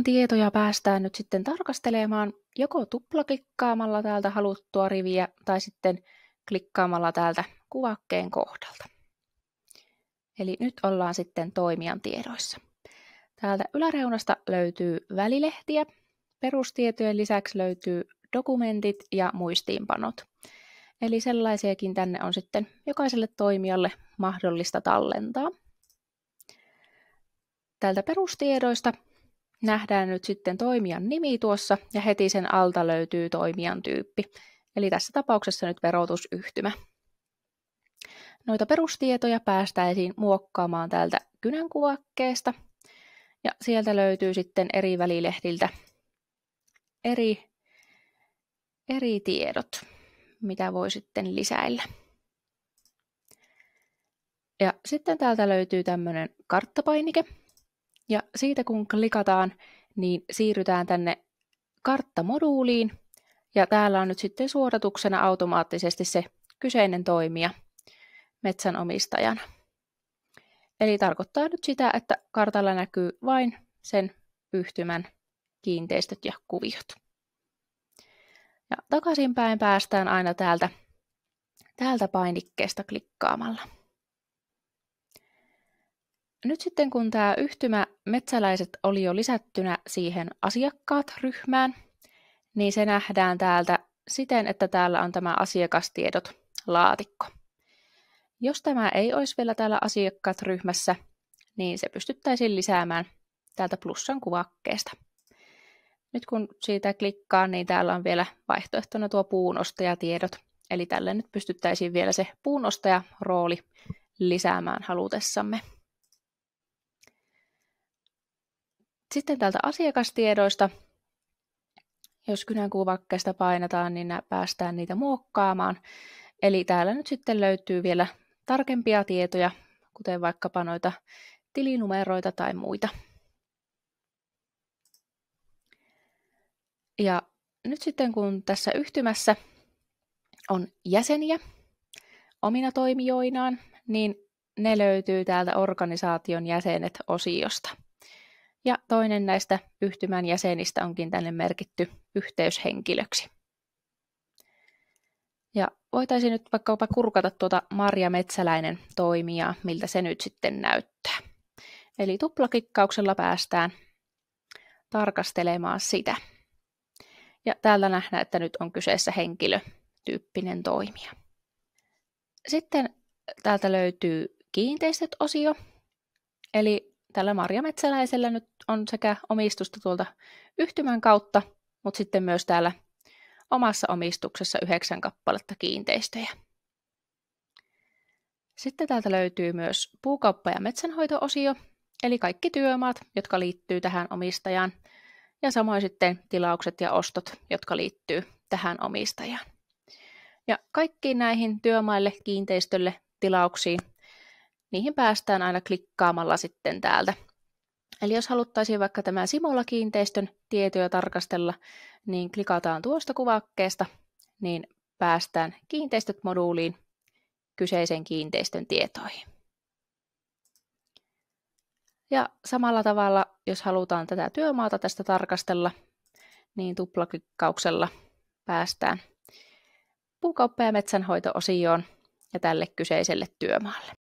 Asian tietoja päästään nyt sitten tarkastelemaan joko tuplaklikkaamalla täältä haluttua riviä tai sitten klikkaamalla täältä kuvakkeen kohdalta. Eli nyt ollaan sitten toimijan tiedoissa. Täältä yläreunasta löytyy välilehtiä. Perustietojen lisäksi löytyy dokumentit ja muistiinpanot. Eli sellaisiakin tänne on sitten jokaiselle toimijalle mahdollista tallentaa. Täältä perustiedoista nähdään nyt sitten toimijan nimi tuossa ja heti sen alta löytyy toimijan tyyppi. Eli tässä tapauksessa nyt verotusyhtymä. Noita perustietoja päästäisiin muokkaamaan täältä kynänkuvakkeesta ja sieltä löytyy sitten eri välilehdiltä eri, eri tiedot, mitä voi sitten lisäillä. Ja sitten täältä löytyy tämmöinen karttapainike, ja siitä kun klikataan, niin siirrytään tänne karttamoduuliin. Ja täällä on nyt sitten suodatuksena automaattisesti se kyseinen toimija metsänomistajana. Eli tarkoittaa nyt sitä, että kartalla näkyy vain sen yhtymän kiinteistöt ja kuviot. Ja takaisinpäin päästään aina täältä, täältä painikkeesta klikkaamalla nyt sitten kun tämä yhtymä metsäläiset oli jo lisättynä siihen asiakkaat-ryhmään, niin se nähdään täältä siten, että täällä on tämä asiakastiedot laatikko. Jos tämä ei olisi vielä täällä asiakkaat-ryhmässä, niin se pystyttäisiin lisäämään täältä plussan kuvakkeesta. Nyt kun siitä klikkaa, niin täällä on vielä vaihtoehtona tuo puunostajatiedot. Eli tälle nyt pystyttäisiin vielä se puunostaja-rooli lisäämään halutessamme. Sitten täältä asiakastiedoista, jos kynänkuvakkeesta painetaan, niin päästään niitä muokkaamaan. Eli täällä nyt sitten löytyy vielä tarkempia tietoja, kuten vaikkapa noita tilinumeroita tai muita. Ja nyt sitten kun tässä yhtymässä on jäseniä omina toimijoinaan, niin ne löytyy täältä organisaation jäsenet-osiosta. Ja toinen näistä yhtymän jäsenistä onkin tänne merkitty yhteyshenkilöksi. Ja voitaisiin nyt vaikka jopa kurkata tuota Marja Metsäläinen toimia, miltä se nyt sitten näyttää. Eli tuplakikkauksella päästään tarkastelemaan sitä. Ja täällä nähdään, että nyt on kyseessä henkilötyyppinen toimija. Sitten täältä löytyy kiinteistöt-osio. Eli tällä Marja Metsäläisellä nyt on sekä omistusta tuolta yhtymän kautta, mutta sitten myös täällä omassa omistuksessa yhdeksän kappaletta kiinteistöjä. Sitten täältä löytyy myös puukauppa- ja metsänhoito-osio, eli kaikki työmaat, jotka liittyy tähän omistajaan, ja samoin sitten tilaukset ja ostot, jotka liittyy tähän omistajaan. Ja kaikkiin näihin työmaille, kiinteistölle, tilauksiin – niihin päästään aina klikkaamalla sitten täältä. Eli jos haluttaisiin vaikka tämä Simola-kiinteistön tietoja tarkastella, niin klikataan tuosta kuvakkeesta, niin päästään kiinteistöt-moduuliin kyseisen kiinteistön tietoihin. Ja samalla tavalla, jos halutaan tätä työmaata tästä tarkastella, niin tuplaklikkauksella päästään puukauppa- ja metsänhoito-osioon ja tälle kyseiselle työmaalle.